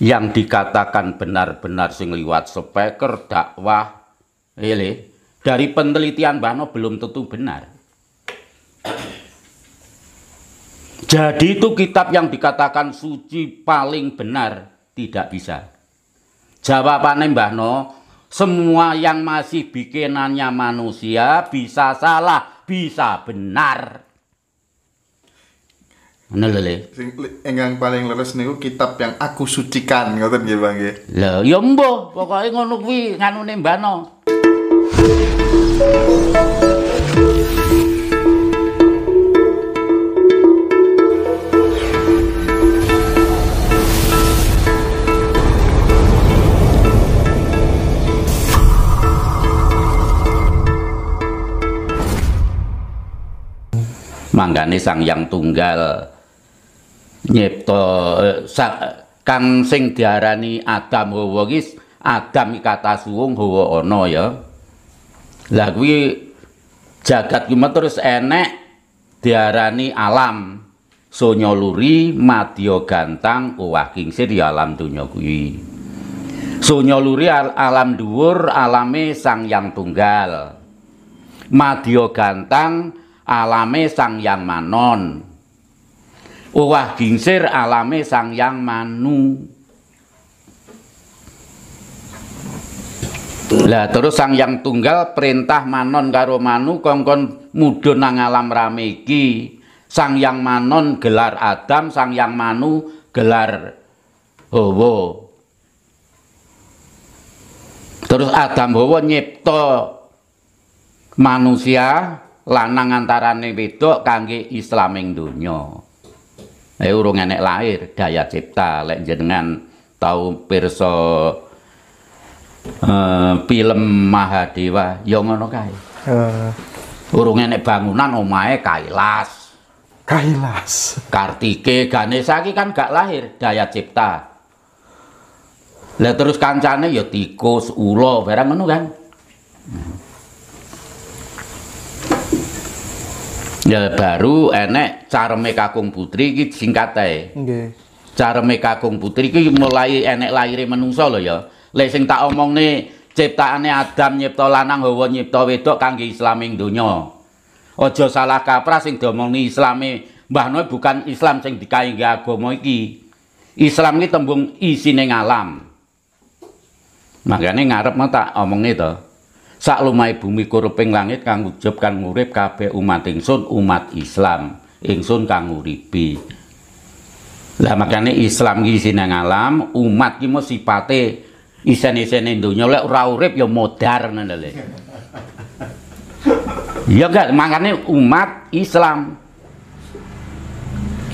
yang dikatakan benar-benar sing liwat speaker dakwah ini dari penelitian Bano belum tentu benar jadi itu kitab yang dikatakan suci paling benar tidak bisa jawabannya Mbah No semua yang masih bikinannya manusia bisa salah bisa benar Ngono Enggang Le. paling leres niku kitab yang aku sucikan ngoten nggih Bang nggih. Lah ya mbuh, pokoke ngono kuwi nganune Mbano. Manggane sang yang tunggal nyipto kang sing diarani Adam Hawa iki Adam kata suwung Hawa ana ya. Lah kuwi jagat kuwi terus enek diarani alam. Sonya luri madya gantang owah kingsir di ya alam dunya kuwi. Sonya luri al alam dhuwur alame Sang Yang Tunggal. Madya gantang alame Sang Yang Manon. Wah gingsir alame sang yang manu. Lah terus sang yang tunggal perintah manon karo manu kongkon mudun nang alam rameki, Sang yang manon gelar Adam, sang yang manu gelar Hawa. Terus Adam Hawa nyipta manusia lanang antarane wedok kangge islaming dunyo eh urung enek lahir daya cipta lek jenengan tau pirsa eh film Mahadewa ya ngono kae uh. urung enek bangunan omahe kailas kailas Kartike Ganesha iki kan gak lahir daya cipta lah terus kancane ya tikus ula barang ngono kan Ya baru enek cara Kakung Putri iki singkat ae. Nggih. Kakung Putri iki mulai enek lahir menungso lho ya. Lek sing tak omongne ciptaane Adam nyipta lanang Hawa nyipta wedok kangge islaming donya. Aja salah kaprah sing diomongni islame Mbah Noe bukan Islam sing dikaengge agama iki. Islam iki tembung isine ngalam. Makanya ngarep tak omongne tuh saklumahe bumi kureping langit kang wujud kang urip kabeh umat ingsun umat Islam ingsun kang uripi lah makanya Islam ki isine alam umat ki mesti sipate isen-isene donya lek ora urip ya modar ngono lho Ya enggak, makanya umat Islam.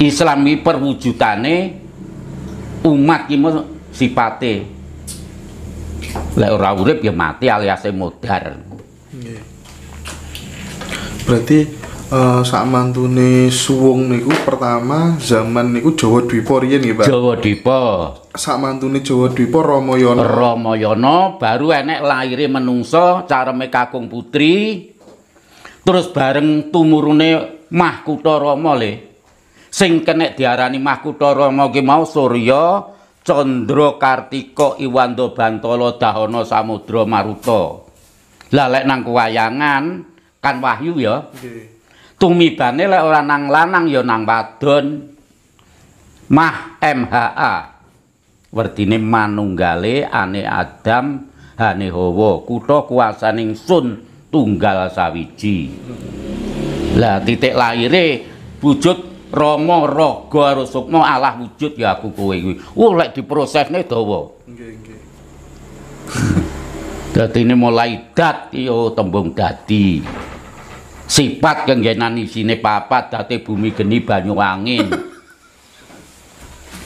Islam perwujudane umat ini sipate Lek ora urip ya mati alias modar. Berarti uh, suwung niku pertama zaman niku Jawa Dwipo riyen nggih, Pak. Jawa Dwipo. Saat mantune Jawa Dwipo Ramayana. Ramayana baru enek lahirnya menungso careme kakung putri. Terus bareng tumurune Mahkuta Rama le. Sing kenek diarani Mahkuta Rama ki mau Surya, Condro Kartiko Iwando Bantolo Dahono Samudro Maruto lalek nang kewayangan kan wahyu ya tumibane lek ora nang lanang ya nang wadon mah MHA wertine manunggale ane Adam hane Hawa kutha kuasaning Sun tunggal sawiji lah titik lahire wujud romo Rama Raga Rusukma Allah wujud ya aku kowe kuwi. Oh lek diprosesne dawa. Nggih nggih. ini mulai dat yo iya, tembung dadi. Sifat kenggenan isine papat dadi bumi geni banyu angin.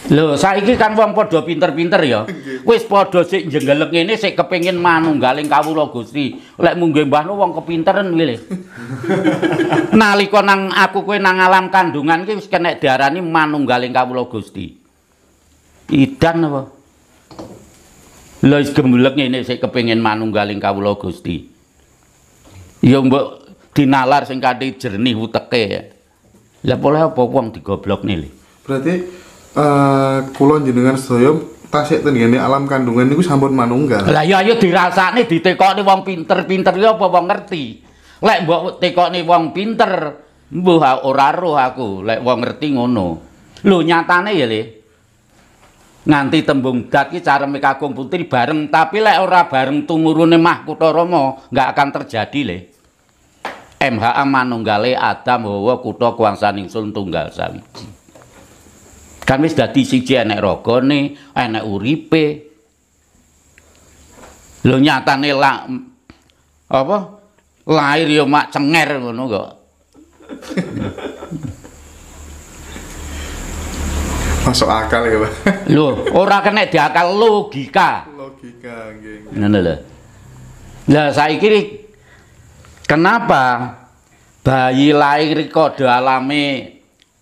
Lho, saiki kan wong padha pinter-pinter ya. Wis padha sik jenggeleng ngene sik kepengin manunggaling kawula Gusti. Lek munggah mbahno wong kepinteren lile. Nalika nang aku kowe nang alam kandungan ki wis kenek diarani manunggaling kawula Gusti. Idan apa? Lho, wis gemblek ngene sik kepengin manunggaling kawula Gusti. Ya mbok dinalar sing kanthi jernih uteke. Lah boleh apa wong digoblok nih Berarti Eh, kulon jenengan sedaya tasik tenggene alam kandungan niku sampun manunggal. Lah ya ayo iya, dirasakne ditekokne wong pinter-pinter ya apa wong ngerti. Lek mbok tekokne wong pinter, mbuh ora roh aku lek wong ngerti ngono. Lho nyatane ya Le. Nganti tembung dat ki careme kakung putri bareng, tapi lek ora bareng tumurune Mahkutha Rama enggak akan terjadi Le. MHA manunggale Adam bahwa kutha kuwangsaning sun tunggal sawiji. Kan wis dadi siji enek rogone, enek uripe. Lho nyatane lak apa? Lahir ya mak cenger ngono kok. Masuk akal ya, Pak. Lho, ora kena akal logika. Logika nggih. Ngono lho. Lah saiki kenapa bayi lahir kok alami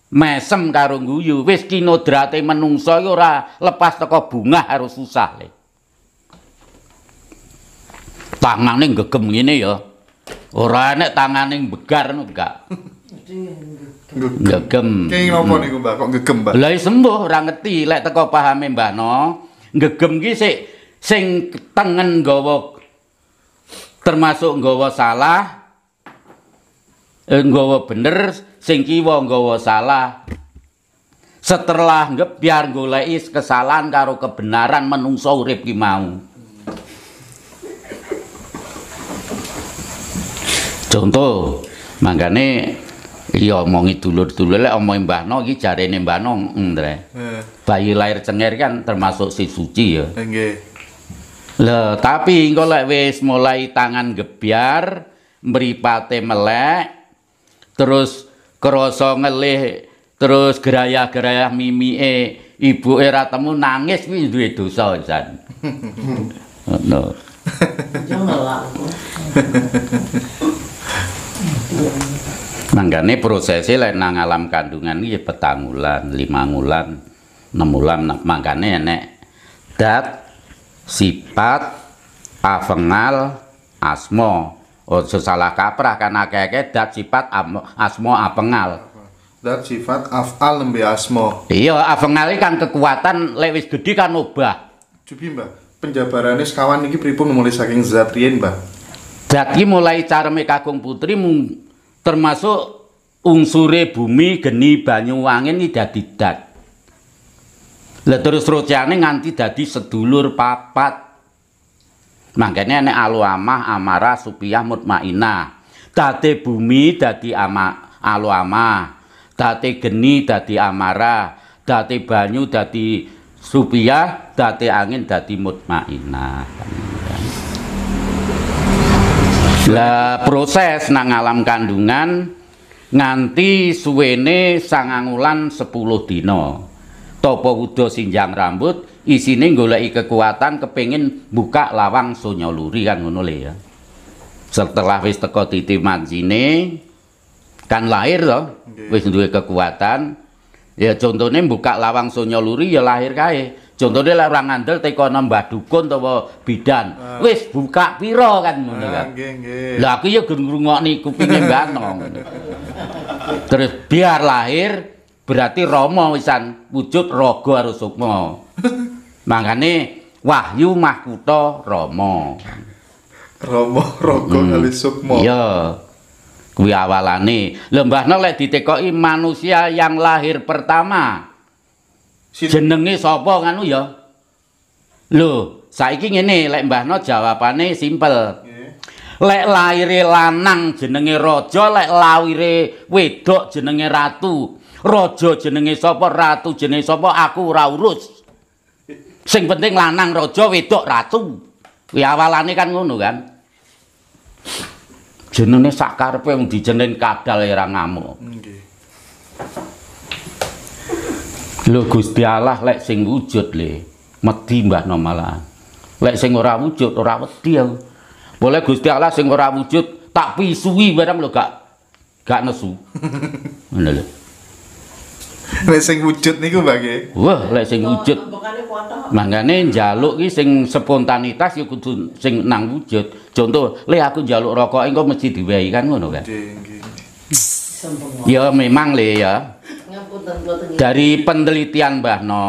mesem karo guyu wis kinodrate menungsa iki ora lepas teko bungah karo susah le tangane ngegem ngene ya ora enak tangane begar no enggak Ngegem. kenging napa niku Mbak kok ngegem, Mbak lha sembuh ora ngerti lek teko pahame Mbak no gegem ki sik sing tengen nggawa termasuk nggawa salah eh, nggawa bener sing kiwa nggawa salah setelah ngebiar golei kesalahan karo kebenaran menungso urip ki mau contoh makanya, iya omongi dulur-dulur lek omongi Mbah No iki jarene Mbah No mm, ndre bayi lahir cengir kan termasuk si suci ya eh, nggih lho tapi engko lek wis mulai tangan gebyar mripate melek terus krasa ngelih terus gerayah-gerayah mimike ibu ra temu nangis kuwi duwe dosa san. ngono Manggane ya, prosesi lek nang alam kandungan iki ya petang wulan, limang wulan, enam wulan nah, mangkane enek dat, sifat, avengal asmo Oh sesalah kaprah karena kayak akeh dat sifat asmo apengal. Dat sifat afal lebih asmo. Iya, apengal kan kekuatan lewis gede kan obah. Jubi mbak, penjabarannya sekawan ini pripun mulai saking zat rien mbak. jadi mulai cara kagung putri mung, termasuk unsure bumi geni banyu angin ini dadi dat. Lah terus rojane nganti dadi sedulur papat. Makanya ini alu amah amara supiah mutmainah. Dati bumi dati ama alu amah. Dadi geni dati amara, Dati banyu dati supiah Dati angin dati mutmainah. Lah proses nang alam kandungan nganti suwene sangangulan sepuluh 10 topo topo sinjang rambut isine golek kekuatan kepingin buka lawang Sonyoluri kan ngono le ya setelah wis teko titi manjine kan lahir loh. wis duwe kekuatan ya contohnya buka lawang Sonyoluri ya lahir kae contohnya lah orang ngandel nang mbah dukun atau bidan ah. wis buka piro kan ngono uh, kan lah aku ya ngrungokni kupinge mbah nong terus biar lahir berarti romo wisan wujud rogo harus sukmo Makanya wahyu mahkuto rama. Rama, rogo hmm. alisukmo. Iya. Kuih awalane. Lembahnya lek ditekoi manusia yang lahir pertama. Si... Jenengi sopo nganu ya. Loh, saiki ngene lek mbahno jawabane simpel. Lek lahire lanang jenenge raja, lek lahire wedok jenenge ratu. Raja jenenge sapa, ratu jenenge sapa, aku ora urus. sing penting lanang raja wedok ratu kuwi awalane kan ngono kan jenenge sak karepe wong dijenen kadal era ngamuk nggih lho Gusti Allah lek sing wujud le medhi Mbah Nomala lek sing ora wujud ora wedi aku boleh Gusti Allah sing ora wujud tak pisui bareng lho gak gak nesu ngono lho Lek sing wujud niku bagi. Wah, lek sing wujud. Mangane njaluk ki sing spontanitas ya kudu sing nang wujud. Contoh, lek aku jaluk rokok engko mesti diwehi kan ngono kan. Ya memang le ya. Dari penelitian Mbah No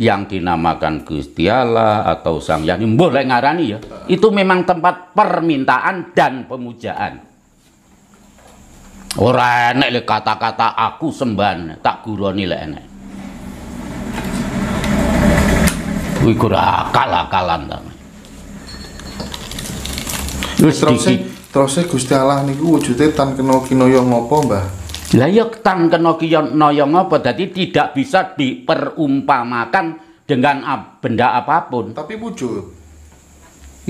yang dinamakan Gusti Allah atau Sang Yang boleh ngarani ya. Itu memang tempat permintaan dan pemujaan. Ora enek le kata-kata aku semban, tak guroni nilai enek. Kuwi kurang akal-akalan ta. Wis terus terus Gusti Allah niku wujude tan kena kinaya ngopo Mbah? Lah ya tan kena kinaya ngopo, dadi tidak bisa diperumpamakan dengan benda apapun. Tapi wujud.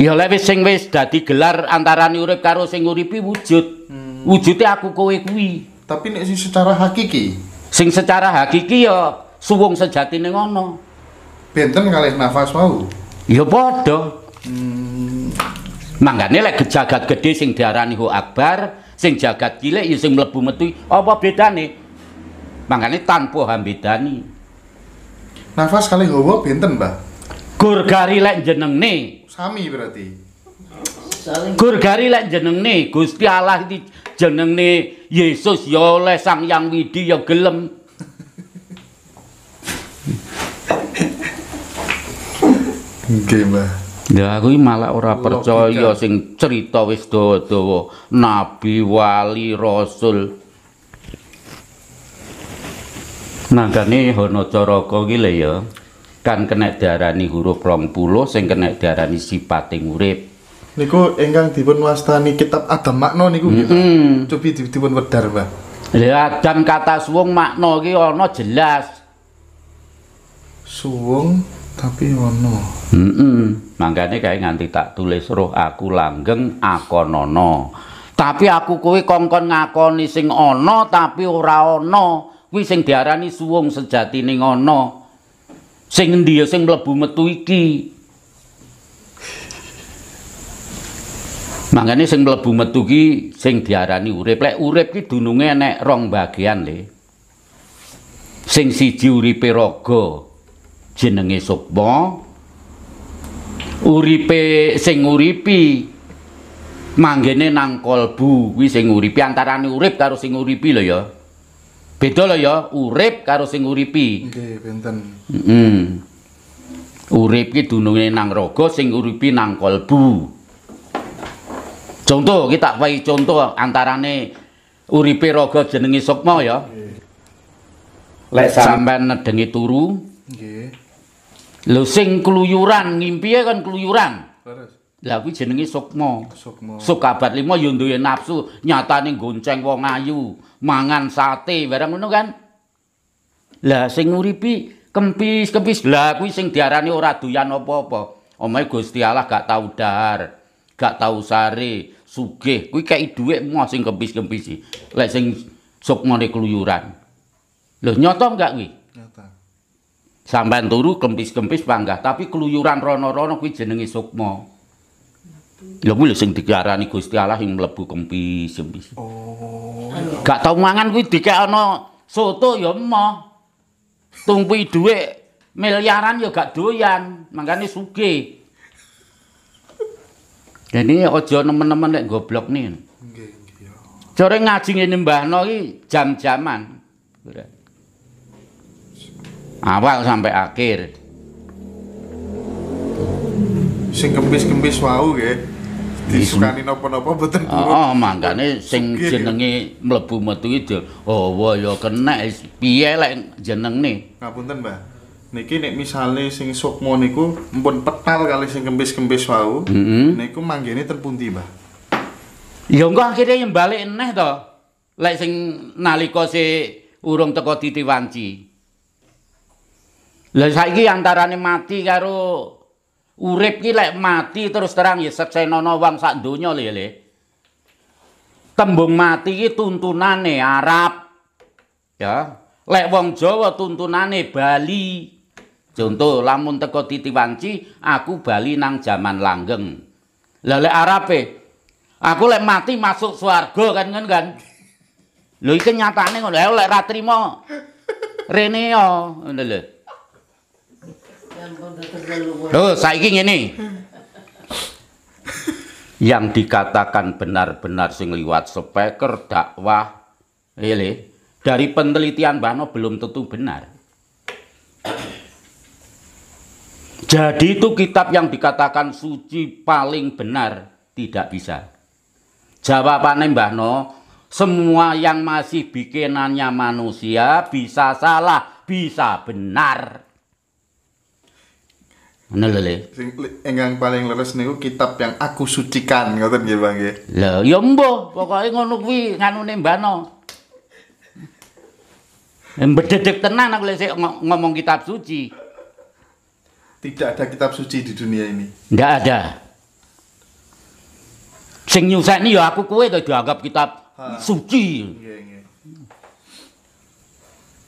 Ya lebih sing wis dadi gelar antara urip karo sing uripi wujud. Hmm. wujudnya aku kowe kuwi tapi nek sing secara hakiki sing secara hakiki ya suwung sejati ngono benten kalih nafas wau ya padha hmm. manggane lek jagat gede sing diarani hu akbar sing jagat cilik ya sing mlebu metu apa bedane manggane tanpa hambedani nafas kali hawa benten mbah gur gari lek jenengne sami berarti Kurgari lek jeneng nih Gusti Allah di jeneng nih Yesus ya oleh sang yang widi ya gelem Gimana? Ya aku malah ora percaya sing cerita wis dawa-dawa nabi wali rasul. Nah kan ini hono coroko gile ya kan kena darani huruf rong sing kena darani sipating urip niku engkang dipun wastani kitab Adam makna niku nggih mm hmm. cobi dipun wedhar Ya, Adam kata suwung makna iki ana jelas suwung tapi ono heeh mm kae nganti tak tulis roh aku langgeng akonono tapi aku kuwi kongkon ngakoni sing ana tapi ora ana kuwi sing diarani suwung sejatine ngono sing endi sing mlebu metu iki Makanya sing mlebu metu ki sing diarani urip. Lek urip ki dununge enek rong bagian le. Sing siji uripe raga jenenge sukma. Uripe sing uripi manggene nang kolbu kuwi sing uripi antarane urip karo sing uripi lho ya. Beda lho ya urip karo sing uripi. Nggih, benten. Heeh. Mm -mm. Urip ki dununge nang raga, sing uripi nang kolbu. Contoh kita pakai contoh antara antarane uripe raga jenenge Sokmo ya. Lek sampean nedengi turu. Nggih. Lho sing keluyuran ngimpi kan keluyuran. Lah kuwi jenenge Sukma. Sukma. Sukabat lima yo duwe nafsu, nyatane gonceng wong ayu, mangan sate, barang ngono kan. Lah sing uripi kempis-kempis. Lah kuwi sing diarani ora doyan apa-apa. Omahe Gusti Allah gak tau dar, gak tau sare, sugih kuwi kaya dhuwit mu sing kempis-kempis e. lek sing sukmane keluyuran lho nyoto enggak kuwi nyoto sampean turu kempis-kempis panggah tapi keluyuran rono-rono kuwi jenenge sukma lho kuwi sing diarani Gusti Allah sing mlebu kempis-kempis oh gak tau mangan kuwi dikek ono soto ya emoh tumpi dhuwit miliaran ya gak doyan makane sugih Jadi ojo nemen-nemen lek goblok nih. Sore ngaji ini mbah Noi jam-jaman. Awal sampai akhir. Sing kempis-kempis wau ya. Disukani nopo-nopo betul. Oh, oh mangga nih sing Sukir, jenengi ya? melebu metu itu. Oh wah ya kena piye lek jeneng nih. Ngapunten mbah. niki nek misalnya sing sukmo niku mbon petal kali sing kembes kembes wau mm -hmm. niku manggene ini terpunti bah. Ya enggak, akhirnya yang balik neh toh, lek sing nali si urung teko titiwanci Lah saiki antarane mati karo urip ki lek mati terus terang ya seksenono wang sak donya ya, le Tembung mati ki tuntunane Arab ya lek wong Jawa tuntunane Bali Contoh lamun teko titi wanci, aku bali nang zaman langgeng. lele arape, aku lek mati masuk suargo kan kan kan. Lho iki nyatane ngono lek ra trimo rene yo ngono lho. saiki ini. Yang dikatakan benar-benar sing liwat speaker dakwah, ini eh, dari penelitian Bano belum tentu benar. Jadi itu kitab yang dikatakan suci paling benar tidak bisa. Jawabannya Mbah No, semua yang masih bikinannya manusia bisa salah, bisa benar. Nelele. Enggak paling leres niku kitab yang aku sucikan ngoten nggih Bang nggih. Lah ya mbuh, pokoke ngono kuwi nganune Mbah No. Embedek tenan aku lek ngomong kitab suci tidak ada kitab suci di dunia ini. Tidak ada. Sing ini ya aku kue tuh dianggap kitab ha. suci.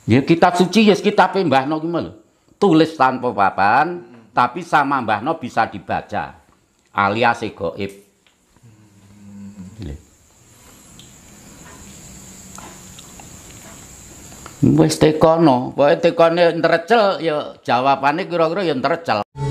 Ya kitab suci ya yes, kitab Mbah No gimana? Tulis tanpa papan, hmm. tapi sama Mbah No bisa dibaca alias goib. Wis tekono, wae tekone ntrecel ya jawabane kira-kira ya tercel.